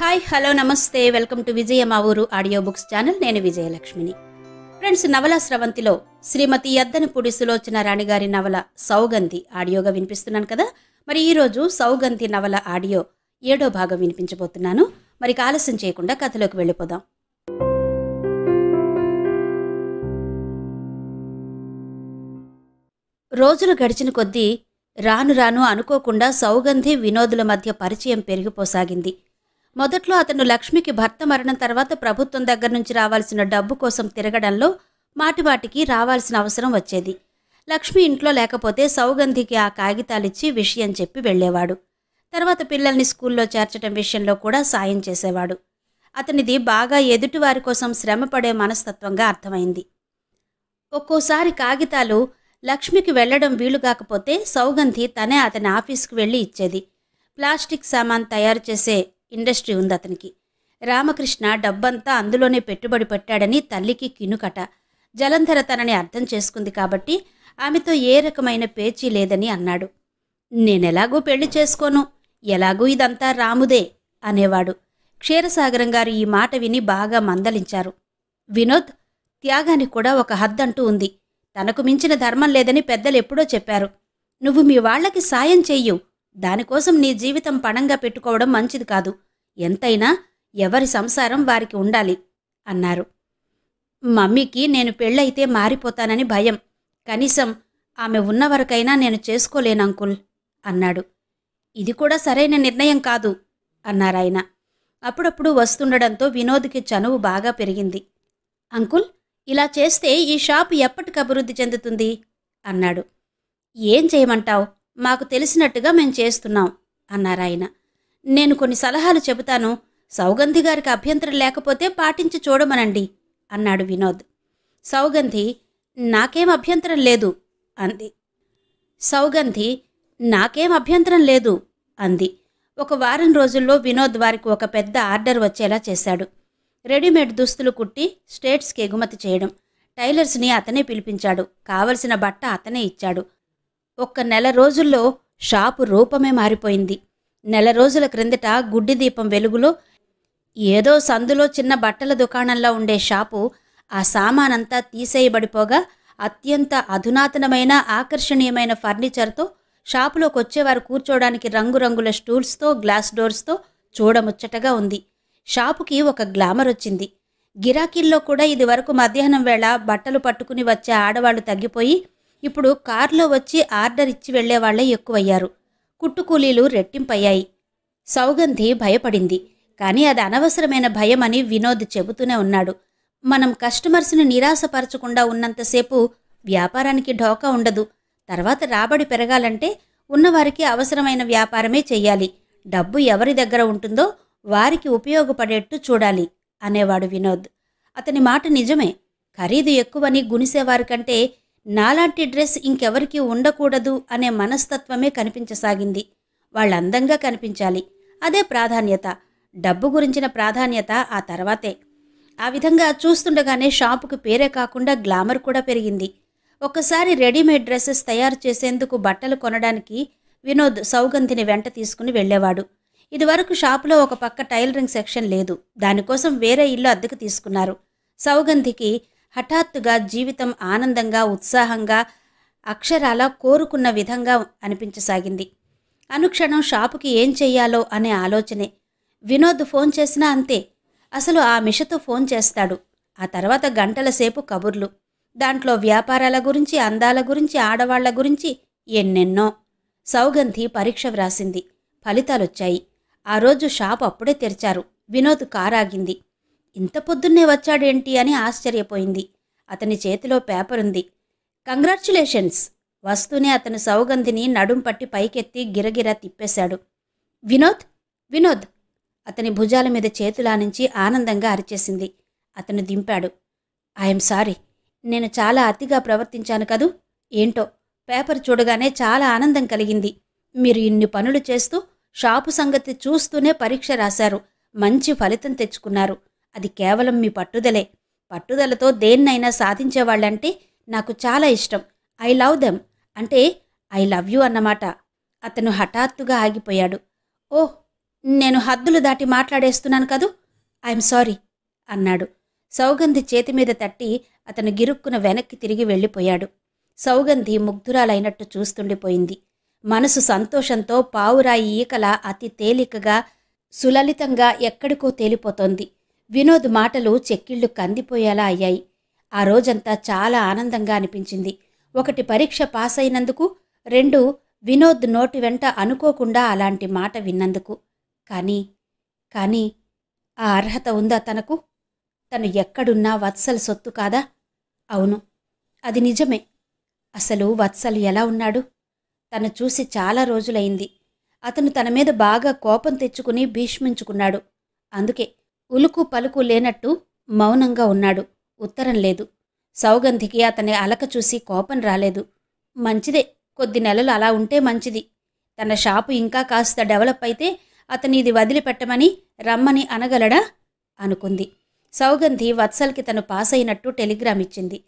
hi hello నమస్తే welcome to Vijaya మా ఊరు ఆడియో బుక్స్ ఛానల్ నేను విజయలక్ష్మిని ఫ్రెండ్స్ నవల స్రవంతిలో శ్రీమతి ఎద్దనపూడి సులోచన రాణిగారి నవల సౌగంధి ఆడియోగా వినిపిస్తున్నాను కదా మరి ఈరోజు సౌగంధి నవల ఆడియో ఏడో భాగం వినిపించబోతున్నాను మరి ఆలస్యం చేయకుండా కథలోకి వెళ్ళిపోదాం రోజులు గడిచిన కొద్దీ రాను రాను అనుకోకుండా సౌగంధి వినోదుల మధ్య పరిచయం పెరిగిపోసాగింది మొదట్లో అతను లక్ష్మికి భర్త మరణం తర్వాత ప్రభుత్వం దగ్గర నుంచి రావాల్సిన డబ్బు కోసం తిరగడంలో మాటివాటికి రావాల్సిన అవసరం వచ్చేది లక్ష్మి ఇంట్లో లేకపోతే సౌగంధికి ఆ కాగితాలిచ్చి విషయం చెప్పి వెళ్ళేవాడు తర్వాత పిల్లల్ని స్కూల్లో చేర్చడం విషయంలో కూడా సాయం చేసేవాడు అతనిది బాగా ఎదుటివారి కోసం శ్రమపడే మనస్తత్వంగా అర్థమైంది ఒక్కోసారి కాగితాలు లక్ష్మికి వెళ్లడం వీలు కాకపోతే సౌగంధి తనే అతని ఆఫీస్కు వెళ్ళి ఇచ్చేది ప్లాస్టిక్ సామాన్ తయారు చేసే ఇండస్ట్రీ ఉంది అతనికి రామకృష్ణ డబ్బంతా అందులోనే పెట్టుబడి పెట్టాడని తల్లికి కినుకట జలంధర తనని అర్థం చేసుకుంది కాబట్టి ఆమెతో ఏ రకమైన పేచీ లేదని అన్నాడు నేనెలాగూ పెళ్లి చేసుకోను ఎలాగూ ఇదంతా రాముదే అనేవాడు క్షీరసాగరం గారు ఈ మాట విని బాగా మందలించారు వినోద్ త్యాగానికి కూడా ఒక హద్దంటూ ఉంది తనకు మించిన ధర్మం లేదని పెద్దలు ఎప్పుడో చెప్పారు నువ్వు మీ వాళ్లకి సాయం చెయ్యు దానికోసం నీ జీవితం పణంగా పెట్టుకోవడం మంచిది కాదు ఎంతైనా ఎవరి సంసారం వారికి ఉండాలి అన్నారు మమ్మీకి నేను పెళ్ళైతే మారిపోతానని భయం కనీసం ఆమె ఉన్నవరకైనా నేను చేసుకోలేను అంకుల్ అన్నాడు ఇది కూడా సరైన నిర్ణయం కాదు అన్నారాయన అప్పుడప్పుడు వస్తుండడంతో వినోద్కి చనువు బాగా పెరిగింది అంకుల్ ఇలా చేస్తే ఈ షాప్ ఎప్పటికి అభివృద్ధి చెందుతుంది అన్నాడు ఏం చేయమంటావు మాకు తెలిసినట్టుగా మేం చేస్తున్నాం అన్నారాయన నేను కొన్ని సలహాలు చెబుతాను సౌగంధి గారికి అభ్యంతరం లేకపోతే పాటించి చూడమనండి అన్నాడు వినోద్ సౌగంధి నాకేం అభ్యంతరం లేదు అంది సౌగంధి నాకేం అభ్యంతరం లేదు అంది ఒక వారం రోజుల్లో వినోద్ వారికి ఒక పెద్ద ఆర్డర్ వచ్చేలా చేశాడు రెడీమేడ్ దుస్తులు కుట్టి స్టేట్స్కి ఎగుమతి చేయడం టైలర్స్ని అతనే పిలిపించాడు కావలసిన బట్ట అతనే ఇచ్చాడు ఒక్క నెల రోజుల్లో షాపు రూపమే మారిపోయింది నెల రోజుల క్రిందట గుడ్డి దీపం వెలుగులో ఏదో సందులో చిన్న బట్టల దుకాణంలో ఉండే షాపు ఆ సామానంతా తీసేయబడిపోగా అత్యంత అధునాతనమైన ఆకర్షణీయమైన ఫర్నిచర్తో షాపులోకి వచ్చేవారు కూర్చోవడానికి రంగురంగుల స్టూల్స్తో గ్లాస్ డోర్స్తో చూడముచ్చటగా ఉంది షాపుకి ఒక గ్లామర్ వచ్చింది గిరాకీల్లో కూడా ఇది వరకు మధ్యాహ్నం వేళ బట్టలు పట్టుకుని వచ్చే ఆడవాళ్లు తగ్గిపోయి ఇప్పుడు కారులో వచ్చి ఆర్డర్ ఇచ్చి వెళ్లేవాళ్లే ఎక్కువయ్యారు కుట్టుకూలీలు రెట్టింపయ్యాయి సౌగంధి భయపడింది కానీ అది అనవసరమైన భయమని వినోద్ చెబుతూనే ఉన్నాడు మనం కస్టమర్స్ని నిరాశపరచకుండా ఉన్నంతసేపు వ్యాపారానికి ఢోకా ఉండదు తర్వాత రాబడి పెరగాలంటే ఉన్నవారికి అవసరమైన వ్యాపారమే చెయ్యాలి డబ్బు ఎవరి దగ్గర ఉంటుందో వారికి ఉపయోగపడేట్టు చూడాలి అనేవాడు వినోద్ అతని మాట నిజమే ఖరీదు ఎక్కువని గుణిసేవారి కంటే నాలాంటి డ్రెస్ ఇంకెవరికీ ఉండకూడదు అనే మనస్తత్వమే కనిపించసాగింది వాళ్ళందంగా కనిపించాలి అదే ప్రాధాన్యత డబ్బు గురించిన ప్రాధాన్యత ఆ తర్వాతే ఆ విధంగా చూస్తుండగానే షాపుకు పేరే కాకుండా గ్లామర్ కూడా పెరిగింది ఒకసారి రెడీమేడ్ డ్రెస్సెస్ తయారు చేసేందుకు బట్టలు కొనడానికి వినోద్ సౌగంధిని వెంట తీసుకుని వెళ్ళేవాడు ఇదివరకు షాపులో ఒక పక్క టైలరింగ్ సెక్షన్ లేదు దానికోసం వేరే ఇల్లు అద్దెకు తీసుకున్నారు సౌగంధికి హఠాత్తుగా జీవితం ఆనందంగా ఉత్సాహంగా అక్షరాల కోరుకున్న విధంగా అనిపించసాగింది అనుక్షణం షాపుకి ఏం చెయ్యాలో అనే ఆలోచనే వినోద్ ఫోన్ చేసినా అంతే అసలు ఆ మిషతో ఫోన్ చేస్తాడు ఆ తర్వాత గంటల సేపు కబుర్లు దాంట్లో వ్యాపారాల గురించి అందాల గురించి ఆడవాళ్ల గురించి ఎన్నెన్నో సౌగంధి పరీక్ష వ్రాసింది ఫలితాలొచ్చాయి ఆ రోజు షాప్ అప్పుడే తెరిచారు వినోద్ కారాగింది ఇంత పొద్దున్నే వచ్చాడేంటి అని ఆశ్చర్యపోయింది అతని చేతిలో పేపర్ ఉంది కంగ్రాచ్యులేషన్స్ వస్తూనే అతను సౌగంధిని నడుం పట్టి పైకెత్తి గిరగిరా తిప్పేశాడు వినోద్ వినోద్ అతని భుజాల మీద చేతులానించి ఆనందంగా అరిచేసింది అతను దింపాడు ఐఎమ్ సారీ నేను చాలా అతిగా ప్రవర్తించాను కదూ ఏంటో పేపర్ చూడగానే చాలా ఆనందం కలిగింది మీరు ఇన్ని పనులు చేస్తూ షాపు సంగతి చూస్తూనే పరీక్ష రాశారు మంచి ఫలితం తెచ్చుకున్నారు అది కేవలం మీ పట్టుదలే పట్టుదలతో దేన్నైనా సాధించేవాళ్ళంటే నాకు చాలా ఇష్టం ఐ లవ్ దెమ్ అంటే ఐ లవ్ యూ అన్నమాట అతను హఠాత్తుగా ఆగిపోయాడు ఓహ్ నేను హద్దులు దాటి మాట్లాడేస్తున్నాను కదూ ఐఎమ్ సారీ అన్నాడు సౌగంధి చేతి మీద తట్టి అతను గిరుక్కున వెనక్కి తిరిగి వెళ్ళిపోయాడు సౌగంధి ముగ్ధురాలైనట్టు చూస్తుండిపోయింది మనసు సంతోషంతో పావురాయి ఈకల అతి తేలికగా సులలితంగా ఎక్కడికో తేలిపోతోంది వినోద్ మాటలు చెక్కిళ్ళు కందిపోయేలా అయ్యాయి ఆ రోజంతా చాలా ఆనందంగా అనిపించింది ఒకటి పరీక్ష పాస్ అయినందుకు రెండు వినోద్ నోటి వెంట అనుకోకుండా అలాంటి మాట విన్నందుకు కానీ కానీ ఆ అర్హత ఉందా తనకు తను ఎక్కడున్నా వత్సల్ సొత్తు కాదా అవును అది నిజమే అసలు వత్సల్ ఎలా ఉన్నాడు తను చూసి చాలా రోజులైంది అతను తన మీద బాగా కోపం తెచ్చుకుని భీష్మించుకున్నాడు అందుకే ఉలుకు పలుకు లేనట్టు మౌనంగా ఉన్నాడు ఉత్తరం లేదు సౌగంధికి అతని అలక చూసి కోపం రాలేదు మంచిదే కొద్ది నెలలు అలా ఉంటే మంచిది తన షాపు ఇంకా కాస్త డెవలప్ అయితే అతని ఇది వదిలిపెట్టమని రమ్మని అనగలడా అనుకుంది సౌగంధి వత్సల్కి తను పాస్ అయినట్టు టెలిగ్రామ్ ఇచ్చింది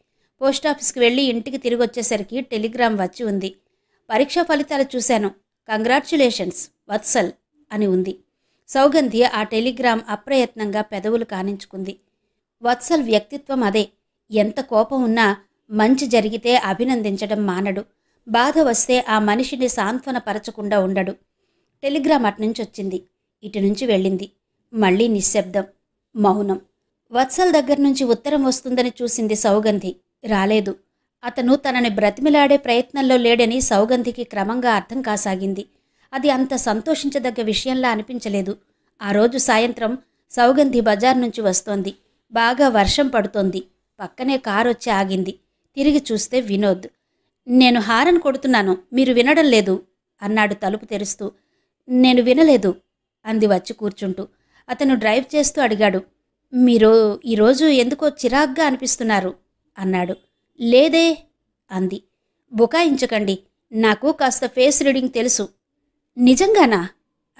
పోస్టాఫీస్కి వెళ్ళి ఇంటికి తిరిగి వచ్చేసరికి టెలిగ్రామ్ వచ్చి ఉంది పరీక్షా ఫలితాలు చూశాను కంగ్రాట్యులేషన్స్ వత్సల్ అని ఉంది సౌగంధి ఆ టెలిగ్రామ్ అప్రయత్నంగా పెదవులు కానించుకుంది వత్సల్ వ్యక్తిత్వం అదే ఎంత కోపం ఉన్నా మంచి జరిగితే అభినందించడం మానడు బాధ వస్తే ఆ మనిషిని సాంత్వనపరచకుండా ఉండడు టెలిగ్రామ్ అట్నుంచి వచ్చింది ఇటు నుంచి వెళ్ళింది మళ్ళీ నిశ్శబ్దం మౌనం వత్సల్ దగ్గర నుంచి ఉత్తరం వస్తుందని చూసింది సౌగంధి రాలేదు అతను తనని బ్రతిమిలాడే ప్రయత్నంలో లేడని సౌగంధికి క్రమంగా అర్థం కాసాగింది అది అంత సంతోషించదగ్గ విషయంలా అనిపించలేదు ఆ రోజు సాయంత్రం సౌగంధి బజార్ నుంచి వస్తోంది బాగా వర్షం పడుతోంది పక్కనే కారు వచ్చి ఆగింది తిరిగి చూస్తే వినోద్ నేను హారన్ కొడుతున్నాను మీరు వినడం లేదు అన్నాడు తలుపు తెరుస్తూ నేను వినలేదు అంది వచ్చి కూర్చుంటూ అతను డ్రైవ్ చేస్తూ అడిగాడు మీరు ఈరోజు ఎందుకో చిరాగ్గా అనిపిస్తున్నారు అన్నాడు లేదే అంది బుకాయించకండి నాకు కాస్త ఫేస్ రీడింగ్ తెలుసు నిజంగానా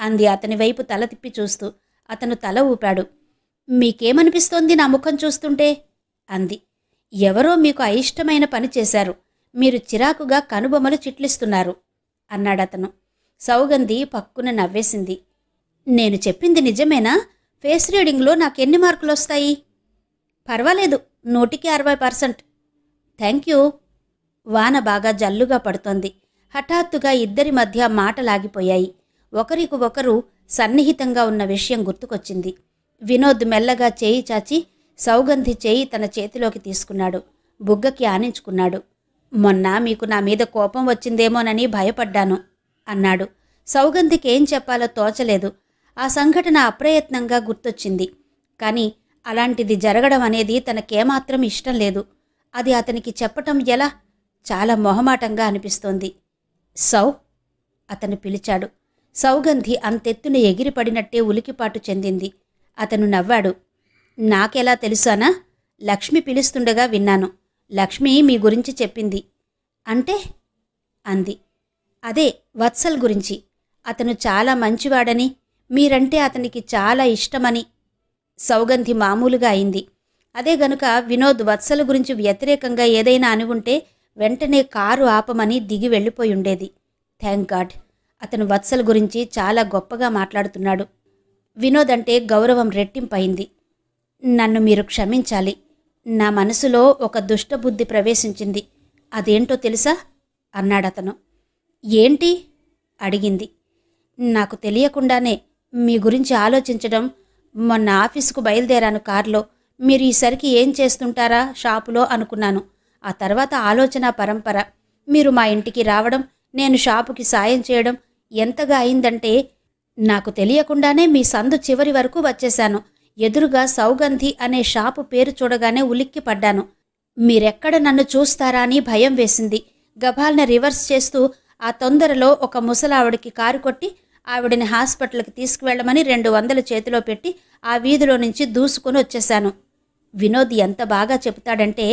అంది అతని వైపు తల తిప్పి చూస్తూ అతను తల ఊపాడు మీకేమనిపిస్తోంది నా ముఖం చూస్తుంటే అంది ఎవరో మీకు అయిష్టమైన పని చేశారు మీరు చిరాకుగా కనుబొమ్మలు చిట్లిస్తున్నారు అన్నాడతను సౌగంధి పక్కున నవ్వేసింది నేను చెప్పింది నిజమేనా ఫేస్ రీడింగ్లో నాకెన్ని మార్కులు వస్తాయి పర్వాలేదు నూటికి అరవై పర్సెంట్ థ్యాంక్ యూ వాన బాగా జల్లుగా పడుతోంది హఠాత్తుగా ఇద్దరి మధ్య మాటలాగిపోయాయి ఒకరికి ఒకరు సన్నిహితంగా ఉన్న విషయం గుర్తుకొచ్చింది వినోద్ మెల్లగా చేయి చాచి సౌగంధి చేయి తన చేతిలోకి తీసుకున్నాడు బుగ్గకి ఆనించుకున్నాడు మొన్న మీకు నా మీద కోపం వచ్చిందేమోనని భయపడ్డాను అన్నాడు సౌగంధికి ఏం చెప్పాలో తోచలేదు ఆ సంఘటన అప్రయత్నంగా గుర్తొచ్చింది కానీ అలాంటిది జరగడం అనేది తనకేమాత్రం ఇష్టం లేదు అది అతనికి చెప్పటం ఎలా చాలా మొహమాటంగా అనిపిస్తోంది సౌ అతను పిలిచాడు సౌగంధి అంతెత్తున ఎగిరిపడినట్టే ఉలికిపాటు చెందింది అతను నవ్వాడు నాకెలా తెలుసానా లక్ష్మి పిలుస్తుండగా విన్నాను లక్ష్మి మీ గురించి చెప్పింది అంటే అంది అదే వత్సల్ గురించి అతను చాలా మంచివాడని మీరంటే అతనికి చాలా ఇష్టమని సౌగంధి మామూలుగా అయింది అదే గనుక వినోద్ వత్సల గురించి వ్యతిరేకంగా ఏదైనా అనుకుంటే వెంటనే కారు ఆపమని దిగి వెళ్ళిపోయి ఉండేది థ్యాంక్ గాడ్ అతను వత్సల గురించి చాలా గొప్పగా మాట్లాడుతున్నాడు వినోద్ అంటే గౌరవం రెట్టింపయింది నన్ను మీరు క్షమించాలి నా మనసులో ఒక దుష్టబుద్ధి ప్రవేశించింది అదేంటో తెలుసా అన్నాడతను ఏంటి అడిగింది నాకు తెలియకుండానే మీ గురించి ఆలోచించడం మొన్న ఆఫీసుకు బయలుదేరాను కారులో మీరు ఈసరికి ఏం చేస్తుంటారా షాపులో అనుకున్నాను ఆ తర్వాత ఆలోచన పరంపర మీరు మా ఇంటికి రావడం నేను షాపుకి సాయం చేయడం ఎంతగా అయిందంటే నాకు తెలియకుండానే మీ సందు చివరి వరకు వచ్చేశాను ఎదురుగా సౌగంధి అనే షాపు పేరు చూడగానే ఉలిక్కి పడ్డాను మీరెక్కడ నన్ను చూస్తారా అని భయం వేసింది గభాల్ని రివర్స్ చేస్తూ ఆ తొందరలో ఒక ముసలావిడికి కారు కొట్టి ఆవిడని హాస్పిటల్కి తీసుకువెళ్లమని రెండు వందల చేతిలో పెట్టి ఆ వీధిలో నుంచి దూసుకొని వచ్చేశాను వినోద్ ఎంత బాగా చెబుతాడంటే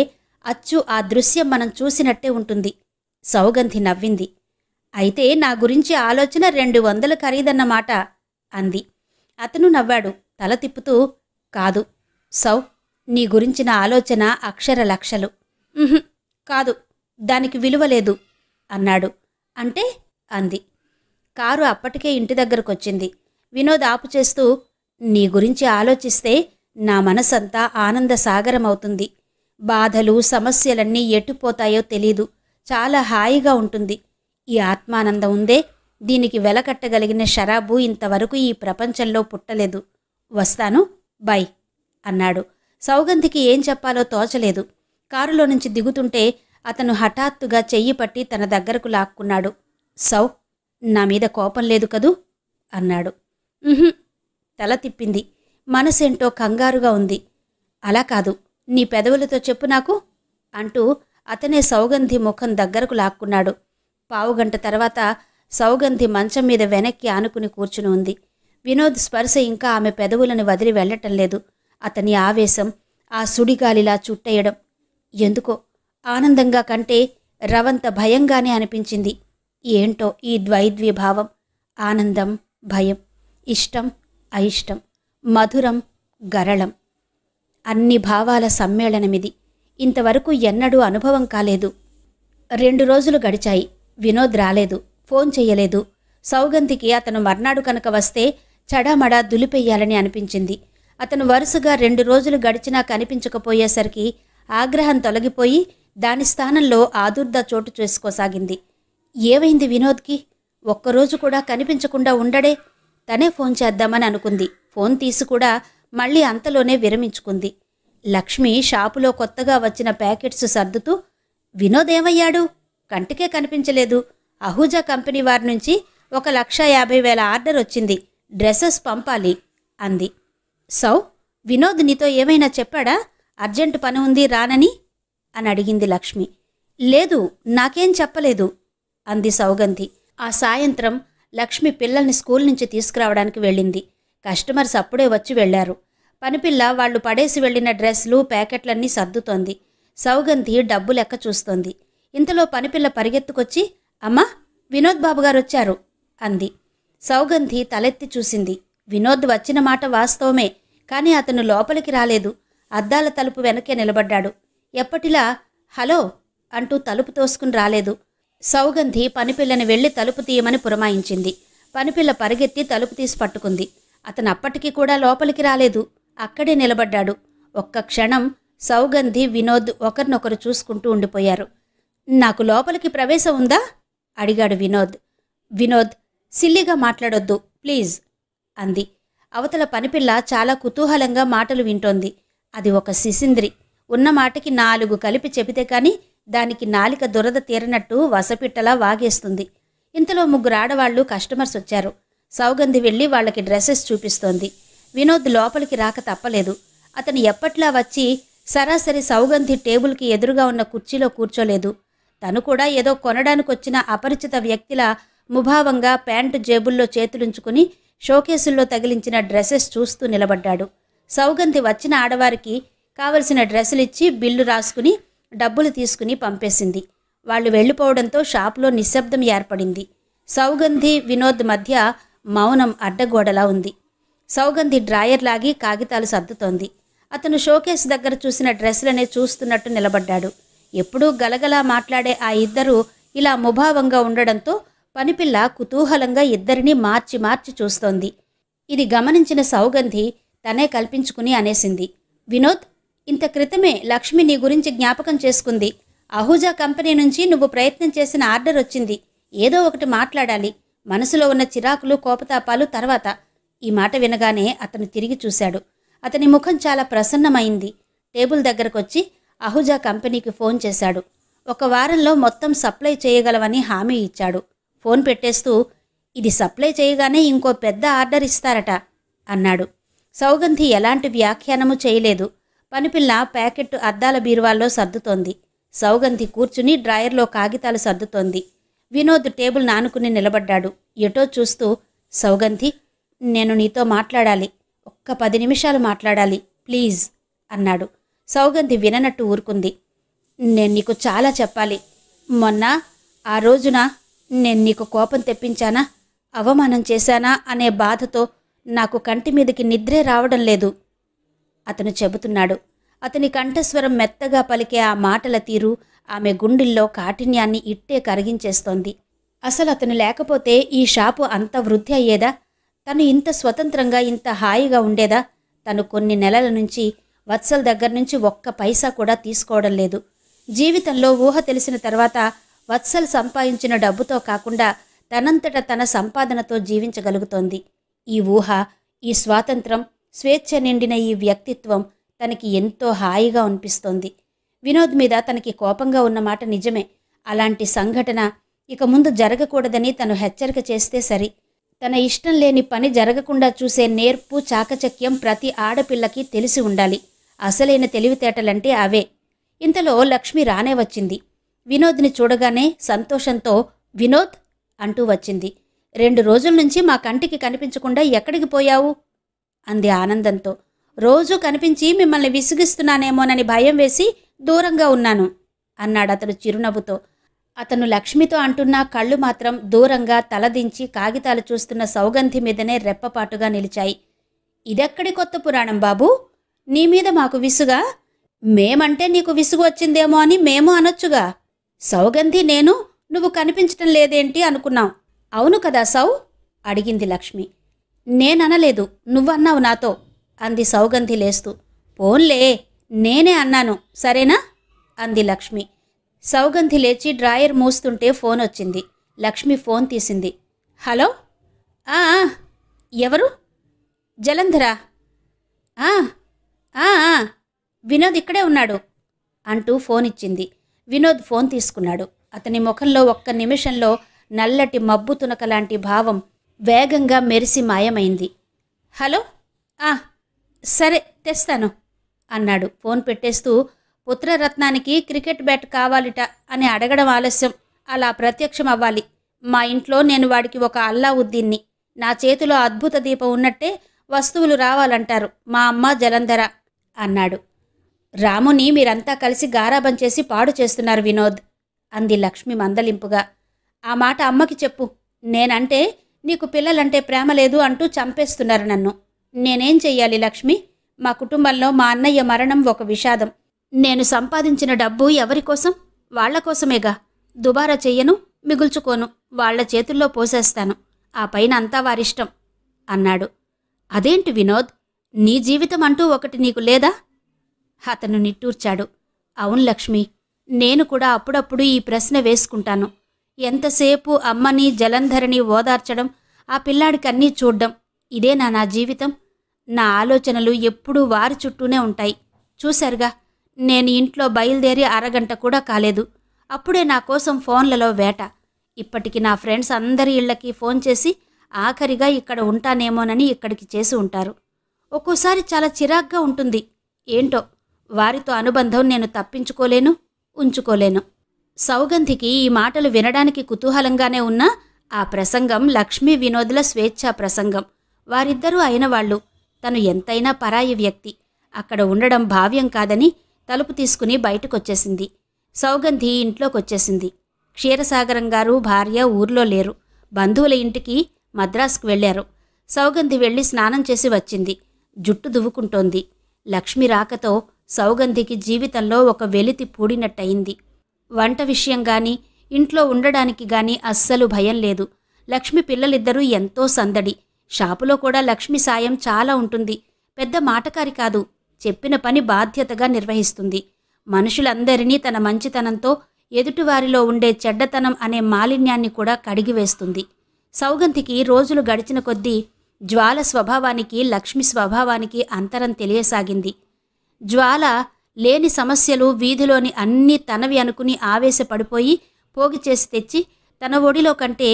అచ్చు ఆ దృశ్యం మనం చూసినట్టే ఉంటుంది సౌగంధి నవ్వింది అయితే నా గురించి ఆలోచన రెండు వందల ఖరీదన్నమాట అంది అతను నవ్వాడు తల తిప్పుతూ కాదు సౌ నీ గురించిన ఆలోచన అక్షర లక్షలు కాదు దానికి విలువ లేదు అన్నాడు అంటే అంది కారు అప్పటికే ఇంటి దగ్గరకొచ్చింది వినోద్ ఆపు చేస్తూ నీ గురించి ఆలోచిస్తే నా మనసంతా ఆనంద సాగరమవుతుంది బాధలు సమస్యలన్నీ ఎటుపోతాయో తెలీదు చాలా హాయిగా ఉంటుంది ఈ ఆత్మానందం ఉందే దీనికి వెలకట్టగలిగిన షరాబు ఇంతవరకు ఈ ప్రపంచంలో పుట్టలేదు వస్తాను బై అన్నాడు సౌగంధికి ఏం చెప్పాలో తోచలేదు కారులో నుంచి దిగుతుంటే అతను హఠాత్తుగా చెయ్యి పట్టి తన దగ్గరకు లాక్కున్నాడు సౌ నా మీద కోపం లేదు కదూ అన్నాడు తల తిప్పింది మనసేంటో కంగారుగా ఉంది అలా కాదు నీ పెదవులతో చెప్పు నాకు అంటూ అతనే సౌగంధి ముఖం దగ్గరకు లాక్కున్నాడు పావుగంట తర్వాత సౌగంధి మంచం మీద వెనక్కి ఆనుకుని కూర్చుని ఉంది వినోద్ స్పర్శ ఇంకా ఆమె పెదవులను వదిలి వెళ్ళటం లేదు అతని ఆవేశం ఆ సుడిగాలిలా చుట్టేయడం ఎందుకో ఆనందంగా కంటే రవంత భయంగానే అనిపించింది ఏంటో ఈ ద్వైద్విభావం ఆనందం భయం ఇష్టం అయిష్టం మధురం గరళం అన్ని భావాల సమ్మేళనమిది ఇంతవరకు ఎన్నడూ అనుభవం కాలేదు రెండు రోజులు గడిచాయి వినోద్ రాలేదు ఫోన్ చేయలేదు సౌగంధికి అతను మర్నాడు కనుక వస్తే చడామడా దులిపెయ్యాలని అనిపించింది అతను వరుసగా రెండు రోజులు గడిచినా కనిపించకపోయేసరికి ఆగ్రహం తొలగిపోయి దాని స్థానంలో ఆదుర్ద చోటు చేసుకోసాగింది ఏవైంది వినోద్కి ఒక్కరోజు కూడా కనిపించకుండా ఉండడే తనే ఫోన్ చేద్దామని అనుకుంది ఫోన్ తీసి కూడా మళ్ళీ అంతలోనే విరమించుకుంది లక్ష్మి షాపులో కొత్తగా వచ్చిన ప్యాకెట్స్ సర్దుతూ వినోదేమయ్యాడు కంటికే కనిపించలేదు అహూజా కంపెనీ వారి నుంచి ఒక లక్ష యాభై వేల ఆర్డర్ వచ్చింది డ్రెస్సెస్ పంపాలి అంది సౌ వినోద్ నీతో ఏమైనా చెప్పాడా అర్జెంటు పని ఉంది రానని అని అడిగింది లక్ష్మి లేదు నాకేం చెప్పలేదు అంది సౌగంధి ఆ సాయంత్రం లక్ష్మి పిల్లల్ని స్కూల్ నుంచి తీసుకురావడానికి వెళ్ళింది కస్టమర్స్ అప్పుడే వచ్చి వెళ్లారు పనిపిల్ల వాళ్ళు పడేసి వెళ్లిన డ్రెస్లు ప్యాకెట్లన్నీ సర్దుతోంది సౌగంధి డబ్బు లెక్క చూస్తోంది ఇంతలో పనిపిల్ల పరిగెత్తుకొచ్చి అమ్మా వినోద్ బాబు గారు వచ్చారు అంది సౌగంధి తలెత్తి చూసింది వినోద్ వచ్చిన మాట వాస్తవమే కానీ అతను లోపలికి రాలేదు అద్దాల తలుపు వెనకే నిలబడ్డాడు ఎప్పటిలా హలో అంటూ తలుపు తోసుకుని రాలేదు సౌగంధి పనిపిల్లని వెళ్ళి తలుపు తీయమని పురమాయించింది పనిపిల్ల పరిగెత్తి తలుపు తీసి పట్టుకుంది అతను అప్పటికీ కూడా లోపలికి రాలేదు అక్కడే నిలబడ్డాడు ఒక్క క్షణం సౌగంధి వినోద్ ఒకరినొకరు చూసుకుంటూ ఉండిపోయారు నాకు లోపలికి ప్రవేశం ఉందా అడిగాడు వినోద్ వినోద్ సిల్లిగా మాట్లాడొద్దు ప్లీజ్ అంది అవతల పనిపిల్ల చాలా కుతూహలంగా మాటలు వింటోంది అది ఒక శిశింద్రి ఉన్న మాటకి నాలుగు కలిపి చెబితే కానీ దానికి నాలిక దురద తీరనట్టు వసపిట్టలా వాగేస్తుంది ఇంతలో ముగ్గురు ఆడవాళ్లు కస్టమర్స్ వచ్చారు సౌగంధి వెళ్ళి వాళ్ళకి డ్రెస్సెస్ చూపిస్తోంది వినోద్ లోపలికి రాక తప్పలేదు అతను ఎప్పట్లా వచ్చి సరాసరి సౌగంధి టేబుల్కి ఎదురుగా ఉన్న కుర్చీలో కూర్చోలేదు తను కూడా ఏదో కొనడానికి వచ్చిన అపరిచిత వ్యక్తుల ముభావంగా ప్యాంటు జేబుల్లో చేతులుంచుకుని షోకేసుల్లో తగిలించిన డ్రెస్సెస్ చూస్తూ నిలబడ్డాడు సౌగంధి వచ్చిన ఆడవారికి కావలసిన డ్రెస్సులు ఇచ్చి బిల్లు రాసుకుని డబ్బులు తీసుకుని పంపేసింది వాళ్ళు వెళ్ళిపోవడంతో షాప్లో నిశ్శబ్దం ఏర్పడింది సౌగంధి వినోద్ మధ్య మౌనం అడ్డగోడలా ఉంది సౌగంధి డ్రాయర్ లాగి కాగితాలు సర్దుతోంది అతను షోకేస్ దగ్గర చూసిన డ్రెస్సులనే చూస్తున్నట్టు నిలబడ్డాడు ఎప్పుడూ గలగలా మాట్లాడే ఆ ఇద్దరు ఇలా ముభావంగా ఉండడంతో పనిపిల్ల కుతూహలంగా ఇద్దరినీ మార్చి మార్చి చూస్తోంది ఇది గమనించిన సౌగంధి తనే కల్పించుకుని అనేసింది వినోద్ ఇంత క్రితమే లక్ష్మి నీ గురించి జ్ఞాపకం చేసుకుంది అహూజా కంపెనీ నుంచి నువ్వు ప్రయత్నం చేసిన ఆర్డర్ వచ్చింది ఏదో ఒకటి మాట్లాడాలి మనసులో ఉన్న చిరాకులు కోపతాపాలు తర్వాత ఈ మాట వినగానే అతను తిరిగి చూశాడు అతని ముఖం చాలా ప్రసన్నమైంది టేబుల్ దగ్గరకొచ్చి అహుజా కంపెనీకి ఫోన్ చేశాడు ఒక వారంలో మొత్తం సప్లై చేయగలవని హామీ ఇచ్చాడు ఫోన్ పెట్టేస్తూ ఇది సప్లై చేయగానే ఇంకో పెద్ద ఆర్డర్ ఇస్తారట అన్నాడు సౌగంధి ఎలాంటి వ్యాఖ్యానము చేయలేదు పనిపిల్ల ప్యాకెట్ అద్దాల బీరువాల్లో సర్దుతోంది సౌగంధి కూర్చుని డ్రాయర్లో కాగితాలు సర్దుతోంది వినోద్ టేబుల్ నానుకుని నిలబడ్డాడు ఎటో చూస్తూ సౌగంధి నేను నీతో మాట్లాడాలి ఒక్క పది నిమిషాలు మాట్లాడాలి ప్లీజ్ అన్నాడు సౌగంధి విననట్టు ఊరుకుంది నేను నీకు చాలా చెప్పాలి మొన్న ఆ రోజున నేను నీకు కోపం తెప్పించానా అవమానం చేశానా అనే బాధతో నాకు కంటి మీదకి నిద్రే రావడం లేదు అతను చెబుతున్నాడు అతని కంఠస్వరం మెత్తగా పలికే ఆ మాటల తీరు ఆమె గుండెల్లో కాఠిన్యాన్ని ఇట్టే కరిగించేస్తోంది అసలు అతను లేకపోతే ఈ షాపు అంత వృద్ధి అయ్యేదా తను ఇంత స్వతంత్రంగా ఇంత హాయిగా ఉండేదా తను కొన్ని నెలల నుంచి వత్సల దగ్గర నుంచి ఒక్క పైసా కూడా తీసుకోవడం లేదు జీవితంలో ఊహ తెలిసిన తర్వాత వత్సల్ సంపాదించిన డబ్బుతో కాకుండా తనంతట తన సంపాదనతో జీవించగలుగుతోంది ఈ ఊహ ఈ స్వాతంత్రం స్వేచ్ఛ నిండిన ఈ వ్యక్తిత్వం తనకి ఎంతో హాయిగా అనిపిస్తోంది వినోద్ మీద తనకి కోపంగా ఉన్నమాట నిజమే అలాంటి సంఘటన ఇక ముందు జరగకూడదని తను హెచ్చరిక చేస్తే సరి తన ఇష్టం లేని పని జరగకుండా చూసే నేర్పు చాకచక్యం ప్రతి ఆడపిల్లకి తెలిసి ఉండాలి అసలైన తెలివితేటలంటే అవే ఇంతలో లక్ష్మి రానే వచ్చింది వినోద్ని చూడగానే సంతోషంతో వినోద్ అంటూ వచ్చింది రెండు రోజుల నుంచి మా కంటికి కనిపించకుండా ఎక్కడికి పోయావు అంది ఆనందంతో రోజూ కనిపించి మిమ్మల్ని విసిగిస్తున్నానేమోనని భయం వేసి దూరంగా ఉన్నాను అన్నాడు అతడు చిరునవ్వుతో అతను లక్ష్మితో అంటున్న కళ్ళు మాత్రం దూరంగా తలదించి కాగితాలు చూస్తున్న సౌగంధి మీదనే రెప్పపాటుగా నిలిచాయి ఇదెక్కడి కొత్త పురాణం బాబు నీ మీద మాకు విసుగా మేమంటే నీకు విసుగు వచ్చిందేమో అని మేము అనొచ్చుగా సౌగంధి నేను నువ్వు కనిపించటం లేదేంటి అనుకున్నాం అవును కదా సౌ అడిగింది లక్ష్మి నేననలేదు నువ్వన్నావు నాతో అంది సౌగంధి లేస్తూ పోన్లే నేనే అన్నాను సరేనా అంది లక్ష్మి సౌగంధి లేచి డ్రాయర్ మూస్తుంటే ఫోన్ వచ్చింది లక్ష్మి ఫోన్ తీసింది హలో ఎవరు జలంధరా వినోద్ ఇక్కడే ఉన్నాడు అంటూ ఫోన్ ఇచ్చింది వినోద్ ఫోన్ తీసుకున్నాడు అతని ముఖంలో ఒక్క నిమిషంలో నల్లటి మబ్బు తునక లాంటి భావం వేగంగా మెరిసి మాయమైంది హలో సరే తెస్తాను అన్నాడు ఫోన్ పెట్టేస్తూ పుత్రరత్నానికి క్రికెట్ బ్యాట్ కావాలిట అని అడగడం ఆలస్యం అలా ప్రత్యక్షం అవ్వాలి మా ఇంట్లో నేను వాడికి ఒక అల్లావుద్దీన్ని నా చేతిలో అద్భుత దీపం ఉన్నట్టే వస్తువులు రావాలంటారు మా అమ్మ జలంధర అన్నాడు రాముని మీరంతా కలిసి గారాబం చేసి పాడు చేస్తున్నారు వినోద్ అంది లక్ష్మి మందలింపుగా ఆ మాట అమ్మకి చెప్పు నేనంటే నీకు పిల్లలంటే ప్రేమ లేదు అంటూ చంపేస్తున్నారు నన్ను నేనేం చెయ్యాలి లక్ష్మి మా కుటుంబంలో మా అన్నయ్య మరణం ఒక విషాదం నేను సంపాదించిన డబ్బు ఎవరి కోసం వాళ్ల కోసమేగా దుబారా చెయ్యను మిగుల్చుకోను వాళ్ల చేతుల్లో పోసేస్తాను ఆ పైన అంతా వారిష్టం అన్నాడు అదేంటి వినోద్ నీ జీవితం అంటూ ఒకటి నీకు లేదా అతను నిట్టూర్చాడు అవును లక్ష్మి నేను కూడా అప్పుడప్పుడు ఈ ప్రశ్న వేసుకుంటాను ఎంతసేపు అమ్మని జలంధరిని ఓదార్చడం ఆ పిల్లాడికన్నీ చూడ్డం ఇదేనా నా జీవితం నా ఆలోచనలు ఎప్పుడూ వారి చుట్టూనే ఉంటాయి చూశారుగా నేను ఇంట్లో బయలుదేరి అరగంట కూడా కాలేదు అప్పుడే నా కోసం ఫోన్లలో వేట ఇప్పటికి నా ఫ్రెండ్స్ అందరి ఇళ్ళకి ఫోన్ చేసి ఆఖరిగా ఇక్కడ ఉంటానేమోనని ఇక్కడికి చేసి ఉంటారు ఒక్కోసారి చాలా చిరాగ్గా ఉంటుంది ఏంటో వారితో అనుబంధం నేను తప్పించుకోలేను ఉంచుకోలేను సౌగంధికి ఈ మాటలు వినడానికి కుతూహలంగానే ఉన్నా ఆ ప్రసంగం లక్ష్మీ వినోద్ల స్వేచ్ఛా ప్రసంగం వారిద్దరూ అయిన వాళ్ళు తను ఎంతైనా పరాయి వ్యక్తి అక్కడ ఉండడం భావ్యం కాదని తలుపు తీసుకుని బయటకొచ్చేసింది సౌగంధి ఇంట్లోకొచ్చేసింది క్షీరసాగరం గారు భార్య ఊర్లో లేరు బంధువుల ఇంటికి మద్రాసుకు వెళ్లారు సౌగంధి వెళ్ళి స్నానం చేసి వచ్చింది జుట్టు దువ్వుకుంటోంది లక్ష్మి రాకతో సౌగంధికి జీవితంలో ఒక వెలితి పూడినట్టయింది వంట విషయం గాని ఇంట్లో ఉండడానికి గాని అస్సలు భయం లేదు లక్ష్మి పిల్లలిద్దరూ ఎంతో సందడి షాపులో కూడా లక్ష్మి సాయం చాలా ఉంటుంది పెద్ద మాటకారి కాదు చెప్పిన పని బాధ్యతగా నిర్వహిస్తుంది మనుషులందరినీ తన మంచితనంతో ఎదుటివారిలో ఉండే చెడ్డతనం అనే మాలిన్యాన్ని కూడా కడిగివేస్తుంది సౌగంధికి రోజులు గడిచిన కొద్దీ జ్వాల స్వభావానికి లక్ష్మి స్వభావానికి అంతరం తెలియసాగింది జ్వాల లేని సమస్యలు వీధిలోని అన్నీ తనవి అనుకుని ఆవేశపడిపోయి పోగి చేసి తెచ్చి తన ఒడిలో కంటే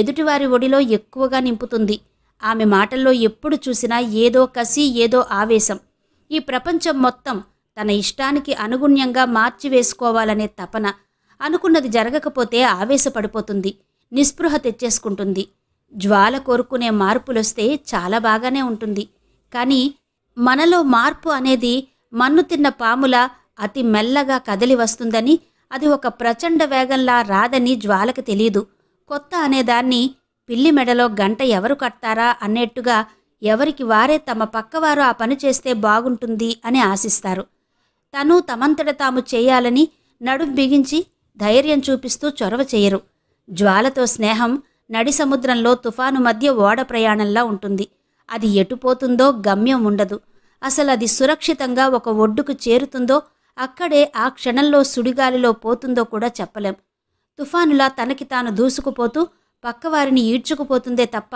ఎదుటివారి ఒడిలో ఎక్కువగా నింపుతుంది ఆమె మాటల్లో ఎప్పుడు చూసినా ఏదో కసి ఏదో ఆవేశం ఈ ప్రపంచం మొత్తం తన ఇష్టానికి అనుగుణ్యంగా మార్చివేసుకోవాలనే తపన అనుకున్నది జరగకపోతే ఆవేశపడిపోతుంది నిస్పృహ తెచ్చేసుకుంటుంది జ్వాల కోరుకునే మార్పులొస్తే చాలా బాగానే ఉంటుంది కానీ మనలో మార్పు అనేది మన్ను తిన్న పాముల అతి మెల్లగా కదిలి వస్తుందని అది ఒక ప్రచండ వేగంలా రాదని జ్వాలకు తెలియదు కొత్త అనేదాన్ని పిల్లి మెడలో గంట ఎవరు కట్టారా అన్నట్టుగా ఎవరికి వారే తమ పక్కవారు ఆ పని చేస్తే బాగుంటుంది అని ఆశిస్తారు తను తమంతట తాము చేయాలని నడుం బిగించి ధైర్యం చూపిస్తూ చొరవ చేయరు జ్వాలతో స్నేహం నడి సముద్రంలో తుఫాను మధ్య ఓడ ప్రయాణంలా ఉంటుంది అది ఎటుపోతుందో గమ్యం ఉండదు అసలు అది సురక్షితంగా ఒక ఒడ్డుకు చేరుతుందో అక్కడే ఆ క్షణంలో సుడిగాలిలో పోతుందో కూడా చెప్పలేం తుఫానులా తనకి తాను దూసుకుపోతూ పక్కవారిని ఈడ్చుకుపోతుందే తప్ప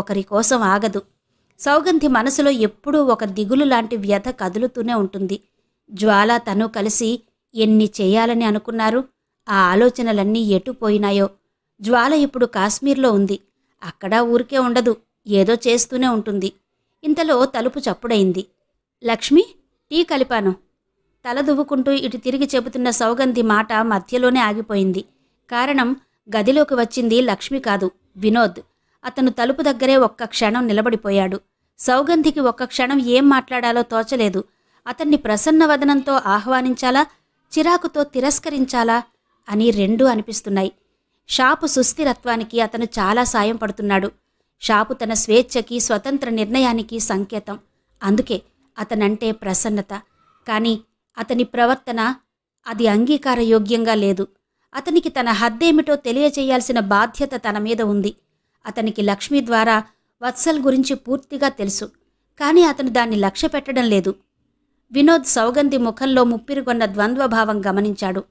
ఒకరి కోసం ఆగదు సౌగంధి మనసులో ఎప్పుడూ ఒక దిగులు లాంటి వ్యధ కదులుతూనే ఉంటుంది జ్వాల తను కలిసి ఎన్ని చేయాలని అనుకున్నారు ఆ ఆలోచనలన్నీ ఎటు పోయినాయో జ్వాల ఇప్పుడు కాశ్మీర్లో ఉంది అక్కడ ఊరికే ఉండదు ఏదో చేస్తూనే ఉంటుంది ఇంతలో తలుపు చప్పుడైంది లక్ష్మి టీ కలిపాను తల దువ్వుకుంటూ ఇటు తిరిగి చెబుతున్న సౌగంధి మాట మధ్యలోనే ఆగిపోయింది కారణం గదిలోకి వచ్చింది లక్ష్మి కాదు వినోద్ అతను తలుపు దగ్గరే ఒక్క క్షణం నిలబడిపోయాడు సౌగంధికి ఒక్క క్షణం ఏం మాట్లాడాలో తోచలేదు అతన్ని ప్రసన్నవదనంతో ఆహ్వానించాలా చిరాకుతో తిరస్కరించాలా అని రెండూ అనిపిస్తున్నాయి షాపు సుస్థిరత్వానికి అతను చాలా సాయం పడుతున్నాడు షాపు తన స్వేచ్ఛకి స్వతంత్ర నిర్ణయానికి సంకేతం అందుకే అతనంటే ప్రసన్నత కానీ అతని ప్రవర్తన అది అంగీకారయోగ్యంగా లేదు అతనికి తన హద్దేమిటో తెలియచేయాల్సిన బాధ్యత తన మీద ఉంది అతనికి లక్ష్మి ద్వారా వత్సల్ గురించి పూర్తిగా తెలుసు కానీ అతను దాన్ని లక్ష్య పెట్టడం లేదు వినోద్ సౌగంధి ముఖంలో ముప్పిరుగొన్న ద్వంద్వభావం గమనించాడు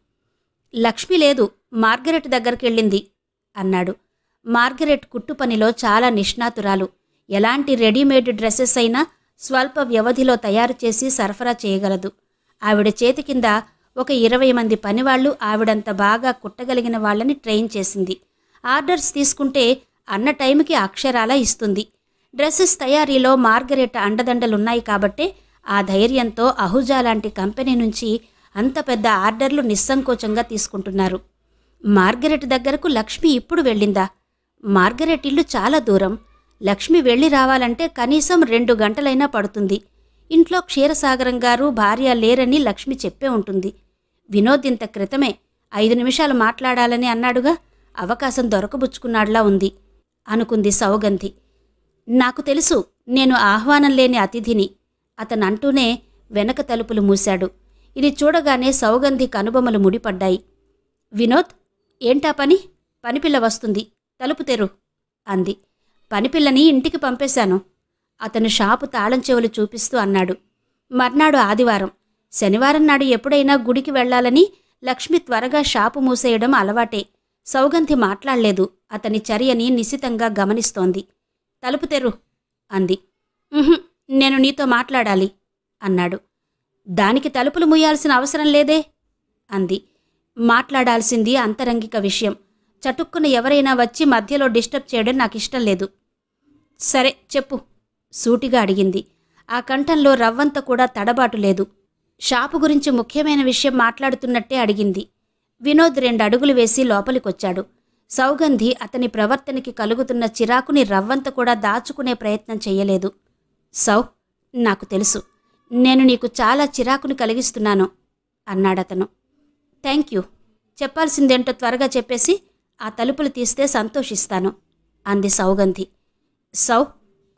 లక్ష్మి లేదు మార్గరెట్ దగ్గరికెళ్ళింది అన్నాడు మార్గరెట్ కుట్టుపనిలో చాలా నిష్ణాతురాలు ఎలాంటి రెడీమేడ్ డ్రెస్సెస్ అయినా స్వల్ప వ్యవధిలో తయారు చేసి సరఫరా చేయగలదు ఆవిడ చేతి కింద ఒక ఇరవై మంది పనివాళ్లు ఆవిడంత బాగా కుట్టగలిగిన వాళ్ళని ట్రైన్ చేసింది ఆర్డర్స్ తీసుకుంటే అన్న టైంకి అక్షరాలా ఇస్తుంది డ్రెస్సెస్ తయారీలో మార్గరేట అండదండలున్నాయి కాబట్టే ఆ ధైర్యంతో అహుజా లాంటి కంపెనీ నుంచి అంత పెద్ద ఆర్డర్లు నిస్సంకోచంగా తీసుకుంటున్నారు మార్గరెట్ దగ్గరకు లక్ష్మి ఇప్పుడు వెళ్ళిందా మార్గరెట్ ఇల్లు చాలా దూరం లక్ష్మి వెళ్ళి రావాలంటే కనీసం రెండు గంటలైనా పడుతుంది ఇంట్లో క్షీరసాగరం గారు భార్య లేరని లక్ష్మి చెప్పే ఉంటుంది వినోద్ ఇంత క్రితమే ఐదు నిమిషాలు మాట్లాడాలని అన్నాడుగా అవకాశం దొరకబుచ్చుకున్నాడులా ఉంది అనుకుంది సౌగంధి నాకు తెలుసు నేను ఆహ్వానం లేని అతిథిని అతనంటూనే వెనక తలుపులు మూశాడు ఇది చూడగానే సౌగంధి కనుబొమలు ముడిపడ్డాయి వినోద్ ఏంటా పని పనిపిల్ల వస్తుంది తలుపు తెరు అంది పనిపిల్లని ఇంటికి పంపేశాను అతను షాపు తాళం చెవులు చూపిస్తూ అన్నాడు మర్నాడు ఆదివారం శనివారం నాడు ఎప్పుడైనా గుడికి వెళ్లాలని లక్ష్మి త్వరగా షాపు మూసేయడం అలవాటే సౌగంధి మాట్లాడలేదు అతని చర్యని నిశితంగా గమనిస్తోంది తలుపు తెరు అంది నేను నీతో మాట్లాడాలి అన్నాడు దానికి తలుపులు ముయ్యాల్సిన అవసరం లేదే అంది మాట్లాడాల్సింది అంతరంగిక విషయం చటుక్కున ఎవరైనా వచ్చి మధ్యలో డిస్టర్బ్ చేయడం నాకు ఇష్టం లేదు సరే చెప్పు సూటిగా అడిగింది ఆ కంఠంలో రవ్వంత కూడా తడబాటు లేదు షాపు గురించి ముఖ్యమైన విషయం మాట్లాడుతున్నట్టే అడిగింది వినోద్ రెండు అడుగులు వేసి లోపలికొచ్చాడు సౌగంధి అతని ప్రవర్తనకి కలుగుతున్న చిరాకుని రవ్వంత కూడా దాచుకునే ప్రయత్నం చేయలేదు సౌ నాకు తెలుసు నేను నీకు చాలా చిరాకుని కలిగిస్తున్నాను అన్నాడతను థ్యాంక్ యూ చెప్పాల్సిందేంటో త్వరగా చెప్పేసి ఆ తలుపులు తీస్తే సంతోషిస్తాను అంది సౌగంధి సౌ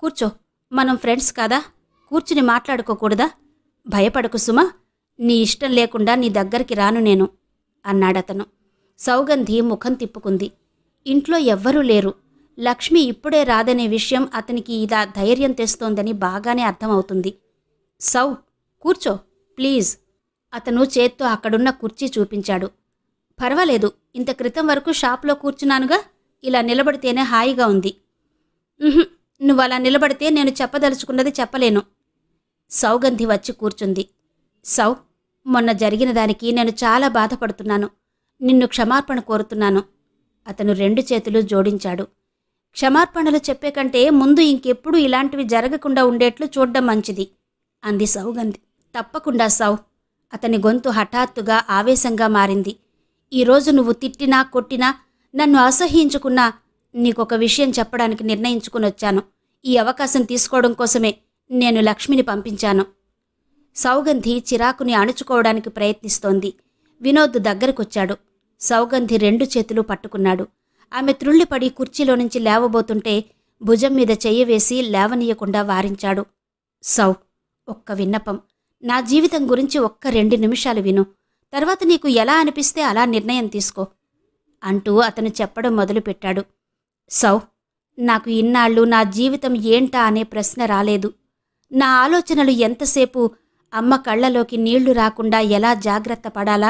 కూర్చో మనం ఫ్రెండ్స్ కాదా కూర్చుని మాట్లాడుకోకూడదా భయపడకు సుమా నీ ఇష్టం లేకుండా నీ దగ్గరికి రాను నేను అన్నాడతను సౌగంధి ముఖం తిప్పుకుంది ఇంట్లో ఎవ్వరూ లేరు లక్ష్మి ఇప్పుడే రాదనే విషయం అతనికి ఇలా ధైర్యం తెస్తోందని బాగానే అర్థమవుతుంది సౌ కూర్చో ప్లీజ్ అతను చేత్తో అక్కడున్న కుర్చీ చూపించాడు పర్వాలేదు ఇంత క్రితం వరకు షాప్లో కూర్చున్నానుగా ఇలా నిలబడితేనే హాయిగా ఉంది నువ్వు అలా నిలబడితే నేను చెప్పదలుచుకున్నది చెప్పలేను సౌగంధి వచ్చి కూర్చుంది సౌ మొన్న జరిగిన దానికి నేను చాలా బాధపడుతున్నాను నిన్ను క్షమార్పణ కోరుతున్నాను అతను రెండు చేతులు జోడించాడు క్షమార్పణలు చెప్పే కంటే ముందు ఇంకెప్పుడు ఇలాంటివి జరగకుండా ఉండేట్లు చూడ్డం మంచిది అంది సౌగంధి తప్పకుండా సౌ అతని గొంతు హఠాత్తుగా ఆవేశంగా మారింది ఈరోజు నువ్వు తిట్టినా కొట్టినా నన్ను అసహ్యించుకున్నా నీకొక విషయం చెప్పడానికి నిర్ణయించుకుని వచ్చాను ఈ అవకాశం తీసుకోవడం కోసమే నేను లక్ష్మిని పంపించాను సౌగంధి చిరాకుని అణుచుకోవడానికి ప్రయత్నిస్తోంది వినోద్ దగ్గరకొచ్చాడు సౌగంధి రెండు చేతులు పట్టుకున్నాడు ఆమె త్రుళ్ళిపడి కుర్చీలో నుంచి లేవబోతుంటే భుజం మీద చెయ్యి వేసి లేవనీయకుండా వారించాడు సౌ ఒక్క విన్నపం నా జీవితం గురించి ఒక్క రెండు నిమిషాలు విను తర్వాత నీకు ఎలా అనిపిస్తే అలా నిర్ణయం తీసుకో అంటూ అతను చెప్పడం మొదలుపెట్టాడు సౌ నాకు ఇన్నాళ్ళు నా జీవితం ఏంటా అనే ప్రశ్న రాలేదు నా ఆలోచనలు ఎంతసేపు అమ్మ కళ్ళలోకి నీళ్లు రాకుండా ఎలా జాగ్రత్త పడాలా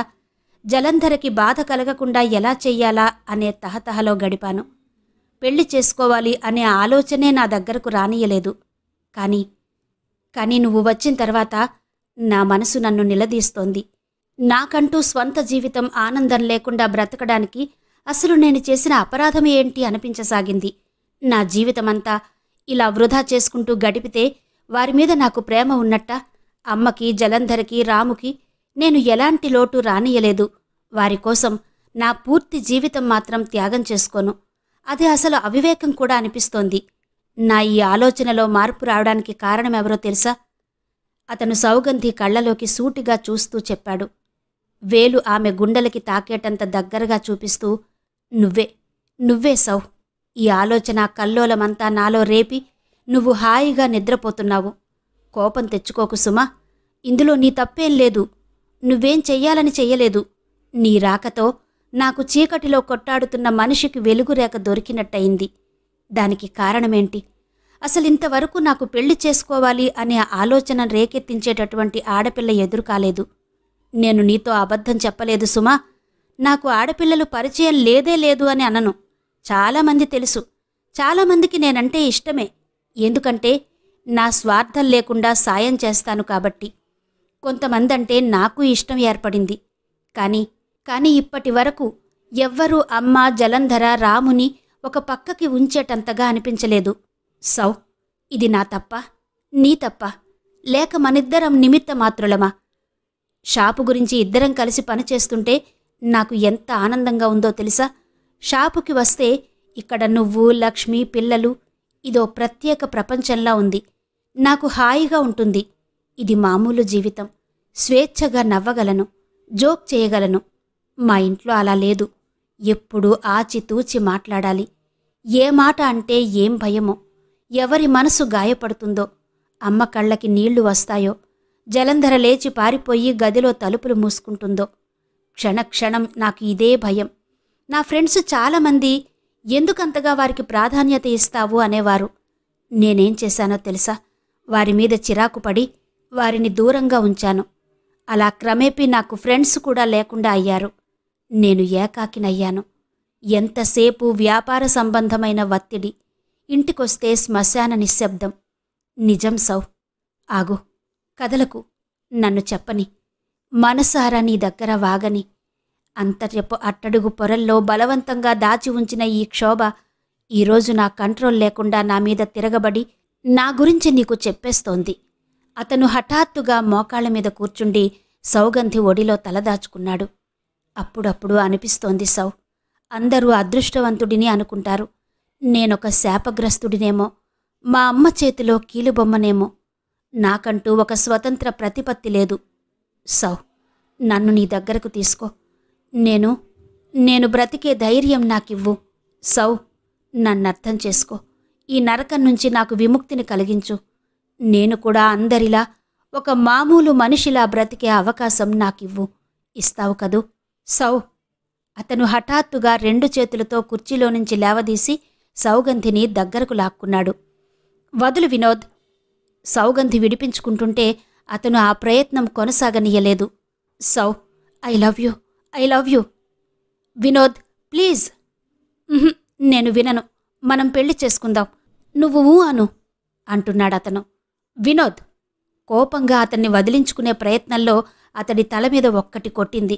జలంధరకి బాధ కలగకుండా ఎలా చెయ్యాలా అనే తహతహలో గడిపాను పెళ్లి చేసుకోవాలి అనే ఆలోచనే నా దగ్గరకు రానియలేదు కానీ కానీ నువ్వు వచ్చిన తర్వాత నా మనసు నన్ను నిలదీస్తోంది నాకంటూ స్వంత జీవితం ఆనందం లేకుండా బ్రతకడానికి అసలు నేను చేసిన అపరాధం ఏంటి అనిపించసాగింది నా జీవితమంతా ఇలా వృధా చేసుకుంటూ గడిపితే వారి మీద నాకు ప్రేమ ఉన్నట్ట అమ్మకి జలంధర్కి రాముకి నేను ఎలాంటి లోటు రానియలేదు వారి కోసం నా పూర్తి జీవితం మాత్రం త్యాగం చేసుకోను అది అసలు అవివేకం కూడా అనిపిస్తోంది నా ఈ ఆలోచనలో మార్పు రావడానికి కారణం ఎవరో తెలుసా అతను సౌగంధి కళ్ళలోకి సూటిగా చూస్తూ చెప్పాడు వేలు ఆమె గుండెలకి తాకేటంత దగ్గరగా చూపిస్తూ నువ్వే నువ్వే సౌ ఈ ఆలోచన కల్లోలమంతా నాలో రేపి నువ్వు హాయిగా నిద్రపోతున్నావు కోపం తెచ్చుకోకు సుమా ఇందులో నీ తప్పేం లేదు నువ్వేం చెయ్యాలని చెయ్యలేదు నీ రాకతో నాకు చీకటిలో కొట్టాడుతున్న మనిషికి వెలుగురేఖ దొరికినట్టయింది దానికి కారణమేంటి అసలు ఇంతవరకు నాకు పెళ్లి చేసుకోవాలి అనే ఆలోచన రేకెత్తించేటటువంటి ఆడపిల్ల ఎదురు కాలేదు నేను నీతో అబద్ధం చెప్పలేదు సుమా నాకు ఆడపిల్లలు పరిచయం లేదే లేదు అని అనను చాలామంది తెలుసు చాలామందికి నేనంటే ఇష్టమే ఎందుకంటే నా స్వార్థం లేకుండా సాయం చేస్తాను కాబట్టి కొంతమంది అంటే నాకు ఇష్టం ఏర్పడింది కానీ కానీ ఇప్పటి వరకు ఎవ్వరూ అమ్మ జలంధర రాముని ఒక పక్కకి ఉంచేటంతగా అనిపించలేదు సౌ ఇది నా తప్ప నీ తప్ప లేక మనిద్దరం నిమిత్త మాత్రులమా షాపు గురించి ఇద్దరం కలిసి పనిచేస్తుంటే నాకు ఎంత ఆనందంగా ఉందో తెలుసా షాపుకి వస్తే ఇక్కడ నువ్వు లక్ష్మి పిల్లలు ఇదో ప్రత్యేక ప్రపంచంలా ఉంది నాకు హాయిగా ఉంటుంది ఇది మామూలు జీవితం స్వేచ్ఛగా నవ్వగలను జోక్ చేయగలను మా ఇంట్లో అలా లేదు ఎప్పుడూ ఆచితూచి మాట్లాడాలి ఏ మాట అంటే ఏం భయమో ఎవరి మనసు గాయపడుతుందో అమ్మ కళ్ళకి నీళ్లు వస్తాయో జలంధర లేచి పారిపోయి గదిలో తలుపులు మూసుకుంటుందో క్షణక్షణం నాకు ఇదే భయం నా ఫ్రెండ్స్ చాలామంది ఎందుకంతగా వారికి ప్రాధాన్యత ఇస్తావు అనేవారు నేనేం చేశానో తెలుసా వారి మీద చిరాకు పడి వారిని దూరంగా ఉంచాను అలా క్రమేపీ నాకు ఫ్రెండ్స్ కూడా లేకుండా అయ్యారు నేను ఏకాకినయ్యాను ఎంతసేపు వ్యాపార సంబంధమైన ఒత్తిడి ఇంటికొస్తే శ్మశాన నిశ్శబ్దం నిజం సౌ ఆగు కదలకు నన్ను చెప్పని మనసారా నీ దగ్గర వాగని అంతర్యపు అట్టడుగు పొరల్లో బలవంతంగా దాచి ఉంచిన ఈ క్షోభ ఈరోజు నా కంట్రోల్ లేకుండా నా మీద తిరగబడి నా గురించి నీకు చెప్పేస్తోంది అతను హఠాత్తుగా మోకాళ్ళ మీద కూర్చుండి సౌగంధి ఒడిలో తలదాచుకున్నాడు అప్పుడప్పుడు అనిపిస్తోంది సౌ అందరూ అదృష్టవంతుడిని అనుకుంటారు నేనొక శాపగ్రస్తుడినేమో మా అమ్మ చేతిలో కీలుబొమ్మనేమో నాకంటూ ఒక స్వతంత్ర ప్రతిపత్తి లేదు సౌ నన్ను నీ దగ్గరకు తీసుకో నేను నేను బ్రతికే ధైర్యం నాకివ్వు సౌ నన్నర్థం చేసుకో ఈ నరకం నుంచి నాకు విముక్తిని కలిగించు నేను కూడా అందరిలా ఒక మామూలు మనిషిలా బ్రతికే అవకాశం నాకివ్వు ఇస్తావు కదూ సౌ అతను హఠాత్తుగా రెండు చేతులతో కుర్చీలో నుంచి లేవదీసి సౌగంధిని దగ్గరకు లాక్కున్నాడు వదులు వినోద్ సౌగంధి విడిపించుకుంటుంటే అతను ఆ ప్రయత్నం కొనసాగనీయలేదు so I love you I love you Vinod please నేను వినను మనం పెళ్లి చేసుకుందాం నువ్వు ఊ అను అంటున్నాడు అతను వినోద్ కోపంగా అతన్ని వదిలించుకునే ప్రయత్నంలో అతడి తల మీద ఒక్కటి కొట్టింది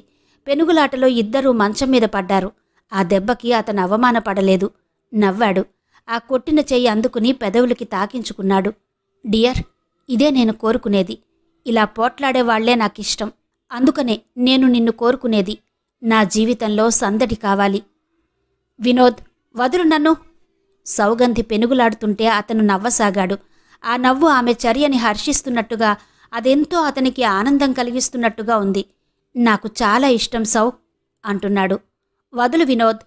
పెనుగులాటలో ఇద్దరూ మంచం మీద పడ్డారు ఆ దెబ్బకి అతను అవమానపడలేదు నవ్వాడు ఆ కొట్టిన చెయ్యి అందుకుని పెదవులకి తాకించుకున్నాడు డియర్ ఇదే నేను కోరుకునేది ఇలా పోట్లాడే నాకిష్టం అందుకనే నేను నిన్ను కోరుకునేది నా జీవితంలో సందడి కావాలి వినోద్ వదులు నన్ను సౌగంధి పెనుగులాడుతుంటే అతను నవ్వసాగాడు ఆ నవ్వు ఆమె చర్యని హర్షిస్తున్నట్టుగా అదెంతో అతనికి ఆనందం కలిగిస్తున్నట్టుగా ఉంది నాకు చాలా ఇష్టం సౌ అంటున్నాడు వదులు వినోద్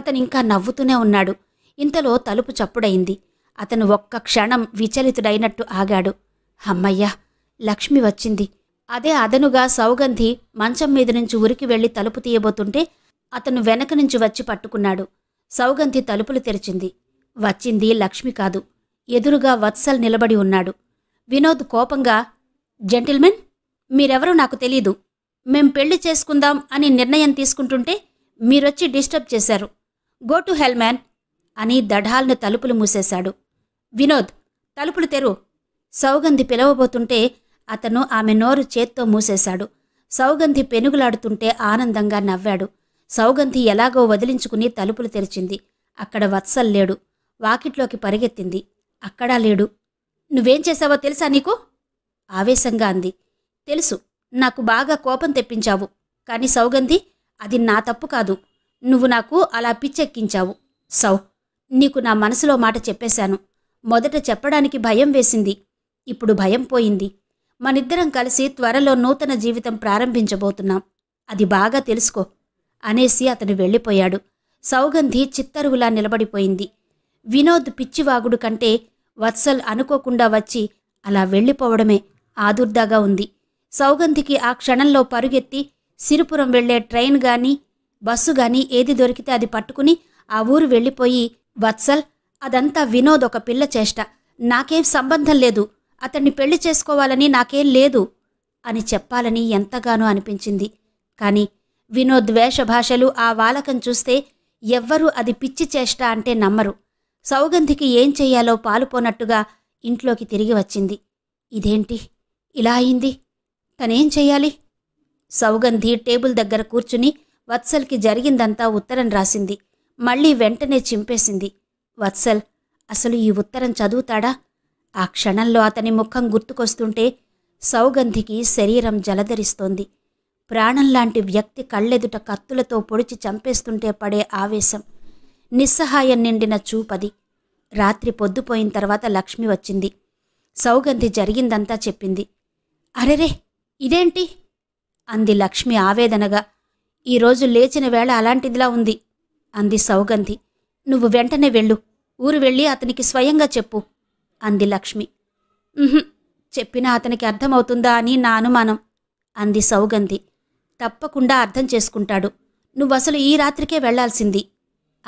అతనింకా నవ్వుతూనే ఉన్నాడు ఇంతలో తలుపు చప్పుడైంది అతను ఒక్క క్షణం విచలితుడైనట్టు ఆగాడు అమ్మయ్యా లక్ష్మి వచ్చింది అదే అదనుగా సౌగంధి మంచం మీద నుంచి ఉరికి వెళ్లి తలుపు తీయబోతుంటే అతను వెనక నుంచి వచ్చి పట్టుకున్నాడు సౌగంధి తలుపులు తెరిచింది వచ్చింది లక్ష్మి కాదు ఎదురుగా వత్సల్ నిలబడి ఉన్నాడు వినోద్ కోపంగా జెంటిల్మెన్ మీరెవరు నాకు తెలీదు మేం పెళ్లి చేసుకుందాం అని నిర్ణయం తీసుకుంటుంటే మీరొచ్చి డిస్టర్బ్ చేశారు గో టు హెల్ మ్యాన్ అని దఢాల్ని తలుపులు మూసేశాడు వినోద్ తలుపులు తెరు సౌగంధి పిలవబోతుంటే అతను ఆమె నోరు చేత్తో మూసేశాడు సౌగంధి పెనుగులాడుతుంటే ఆనందంగా నవ్వాడు సౌగంధి ఎలాగో వదిలించుకుని తలుపులు తెరిచింది అక్కడ వత్సల్ లేడు వాకిట్లోకి పరిగెత్తింది అక్కడా లేడు నువ్వేం చేశావో తెలుసా నీకు ఆవేశంగా అంది తెలుసు నాకు బాగా కోపం తెప్పించావు కానీ సౌగంధి అది నా తప్పు కాదు నువ్వు నాకు అలా పిచ్చెక్కించావు సౌ నీకు నా మనసులో మాట చెప్పేశాను మొదట చెప్పడానికి భయం వేసింది ఇప్పుడు భయం పోయింది మనిద్దరం కలిసి త్వరలో నూతన జీవితం ప్రారంభించబోతున్నాం అది బాగా తెలుసుకో అనేసి అతను వెళ్ళిపోయాడు సౌగంధి చిత్తరువులా నిలబడిపోయింది వినోద్ పిచ్చివాగుడు కంటే వత్సల్ అనుకోకుండా వచ్చి అలా వెళ్ళిపోవడమే ఆదుర్దాగా ఉంది సౌగంధికి ఆ క్షణంలో పరుగెత్తి సిరుపురం వెళ్లే ట్రైన్ గాని బస్సు గాని ఏది దొరికితే అది పట్టుకుని ఆ ఊరు వెళ్ళిపోయి వత్సల్ అదంతా వినోద్ ఒక పిల్ల చేష్ట నాకేం సంబంధం లేదు అతన్ని పెళ్లి చేసుకోవాలని నాకేం లేదు అని చెప్పాలని ఎంతగానో అనిపించింది కానీ వినోద్ భాషలు ఆ వాలకం చూస్తే ఎవ్వరూ అది పిచ్చి చేష్ట అంటే నమ్మరు సౌగంధికి ఏం చెయ్యాలో పాలుపోనట్టుగా ఇంట్లోకి తిరిగి వచ్చింది ఇదేంటి ఇలా అయింది తనేం చెయ్యాలి సౌగంధి టేబుల్ దగ్గర కూర్చుని వత్సల్కి జరిగిందంతా ఉత్తరం రాసింది మళ్ళీ వెంటనే చింపేసింది వత్సల్ అసలు ఈ ఉత్తరం చదువుతాడా ఆ క్షణంలో అతని ముఖం గుర్తుకొస్తుంటే సౌగంధికి శరీరం జలధరిస్తోంది ప్రాణంలాంటి వ్యక్తి కళ్ళెదుట కత్తులతో పొడిచి చంపేస్తుంటే పడే ఆవేశం నిస్సహాయం నిండిన చూపది రాత్రి పొద్దుపోయిన తర్వాత లక్ష్మి వచ్చింది సౌగంధి జరిగిందంతా చెప్పింది అరెరే ఇదేంటి అంది లక్ష్మి ఆవేదనగా ఈరోజు లేచిన వేళ అలాంటిదిలా ఉంది అంది సౌగంధి నువ్వు వెంటనే వెళ్ళు ఊరు వెళ్ళి అతనికి స్వయంగా చెప్పు అంది లక్ష్మి చెప్పినా అతనికి అర్థమవుతుందా అని నా అనుమానం అంది సౌగంధి తప్పకుండా అర్థం చేసుకుంటాడు నువ్వసలు ఈ రాత్రికే వెళ్లాల్సింది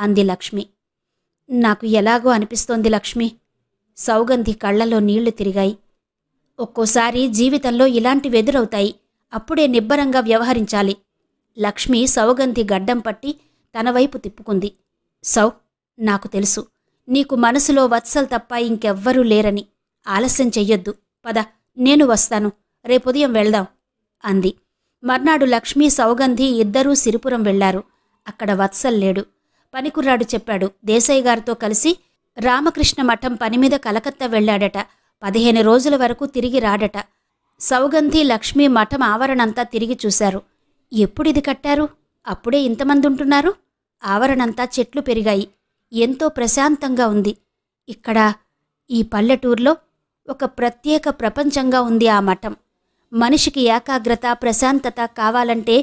అంది లక్ష్మి నాకు ఎలాగో అనిపిస్తోంది లక్ష్మి సౌగంధి కళ్లలో నీళ్లు తిరిగాయి ఒక్కోసారి జీవితంలో ఇలాంటివి ఎదురవుతాయి అప్పుడే నిబ్బరంగా వ్యవహరించాలి లక్ష్మి సౌగంధి గడ్డం పట్టి తన వైపు తిప్పుకుంది సౌ నాకు తెలుసు నీకు మనసులో వత్సల్ తప్ప ఇంకెవ్వరూ లేరని ఆలస్యం చెయ్యొద్దు పద నేను వస్తాను రేపుదయం వెళ్దాం అంది మర్నాడు లక్ష్మి సౌగంధి ఇద్దరూ సిరిపురం వెళ్లారు అక్కడ వత్సల్ లేడు పనికుర్రాడు చెప్పాడు దేశాయి గారితో కలిసి రామకృష్ణ మఠం పనిమీద కలకత్తా వెళ్ళాడట పదిహేను రోజుల వరకు తిరిగి రాడట సౌగంధి లక్ష్మి మఠం ఆవరణంతా తిరిగి చూశారు ఎప్పుడిది కట్టారు అప్పుడే ఇంతమంది ఉంటున్నారు ఆవరణంతా చెట్లు పెరిగాయి ఎంతో ప్రశాంతంగా ఉంది ఇక్కడ ఈ పల్లెటూరులో ఒక ప్రత్యేక ప్రపంచంగా ఉంది ఆ మఠం మనిషికి ఏకాగ్రత ప్రశాంతత కావాలంటే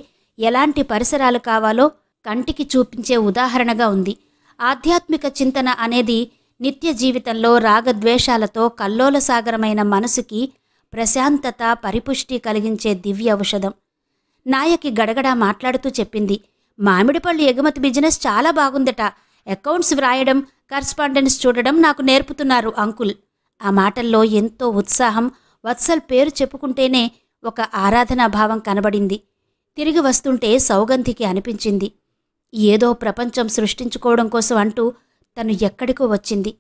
ఎలాంటి పరిసరాలు కావాలో కంటికి చూపించే ఉదాహరణగా ఉంది ఆధ్యాత్మిక చింతన అనేది నిత్య జీవితంలో రాగద్వేషాలతో సాగరమైన మనసుకి ప్రశాంతత పరిపుష్టి కలిగించే దివ్య ఔషధం నాయకి గడగడా మాట్లాడుతూ చెప్పింది మామిడిపళ్ళు ఎగుమతి బిజినెస్ చాలా బాగుందట అకౌంట్స్ వ్రాయడం కరస్పాండెన్స్ చూడడం నాకు నేర్పుతున్నారు అంకుల్ ఆ మాటల్లో ఎంతో ఉత్సాహం వత్సల్ పేరు చెప్పుకుంటేనే ఒక ఆరాధనా భావం కనబడింది తిరిగి వస్తుంటే సౌగంధికి అనిపించింది ఏదో ప్రపంచం సృష్టించుకోవడం కోసం అంటూ తను ఎక్కడికో వచ్చింది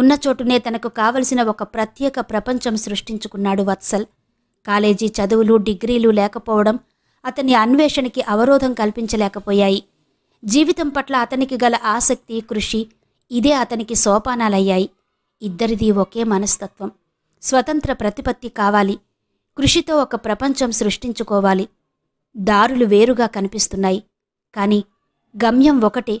ఉన్న చోటునే తనకు కావలసిన ఒక ప్రత్యేక ప్రపంచం సృష్టించుకున్నాడు వత్సల్ కాలేజీ చదువులు డిగ్రీలు లేకపోవడం అతని అన్వేషణకి అవరోధం కల్పించలేకపోయాయి జీవితం పట్ల అతనికి గల ఆసక్తి కృషి ఇదే అతనికి సోపానాలయ్యాయి ఇద్దరిది ఒకే మనస్తత్వం స్వతంత్ర ప్రతిపత్తి కావాలి కృషితో ఒక ప్రపంచం సృష్టించుకోవాలి దారులు వేరుగా కనిపిస్తున్నాయి కానీ గమ్యం ఒకటే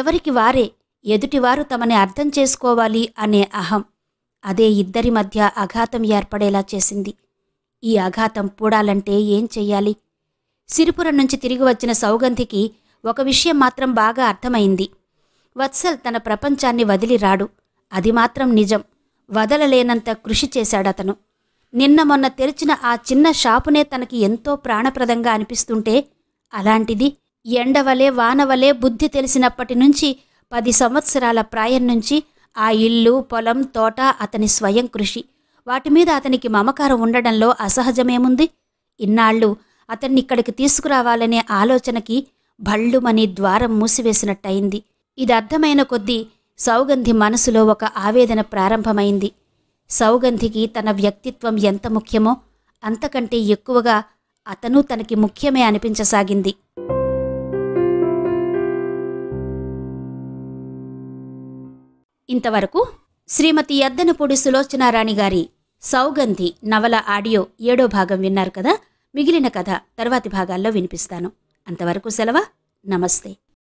ఎవరికి వారే ఎదుటివారు తమని అర్థం చేసుకోవాలి అనే అహం అదే ఇద్దరి మధ్య అఘాతం ఏర్పడేలా చేసింది ఈ అఘాతం పూడాలంటే ఏం చెయ్యాలి సిరిపురం నుంచి తిరిగి వచ్చిన సౌగంధికి ఒక విషయం మాత్రం బాగా అర్థమైంది వత్సల్ తన ప్రపంచాన్ని వదిలి రాడు అది మాత్రం నిజం వదలలేనంత కృషి చేశాడతను నిన్న మొన్న తెరిచిన ఆ చిన్న షాపునే తనకి ఎంతో ప్రాణప్రదంగా అనిపిస్తుంటే అలాంటిది ఎండవలే వానవలే బుద్ధి తెలిసినప్పటి నుంచి పది సంవత్సరాల ప్రాయం నుంచి ఆ ఇల్లు పొలం తోట అతని స్వయం కృషి వాటి మీద అతనికి మమకారం ఉండడంలో అసహజమేముంది ఇన్నాళ్ళు అతన్ని ఇక్కడికి తీసుకురావాలనే ఆలోచనకి భళ్ళుమని ద్వారం మూసివేసినట్టయింది ఇది అర్థమైన కొద్దీ సౌగంధి మనసులో ఒక ఆవేదన ప్రారంభమైంది సౌగంధికి తన వ్యక్తిత్వం ఎంత ముఖ్యమో అంతకంటే ఎక్కువగా అతను తనకి ముఖ్యమే అనిపించసాగింది ఇంతవరకు శ్రీమతి ఎద్దనపూడి సులోచనారాణి గారి సౌగంధి నవల ఆడియో ఏడో భాగం విన్నారు కదా మిగిలిన కథ తర్వాతి భాగాల్లో వినిపిస్తాను అంతవరకు సెలవా నమస్తే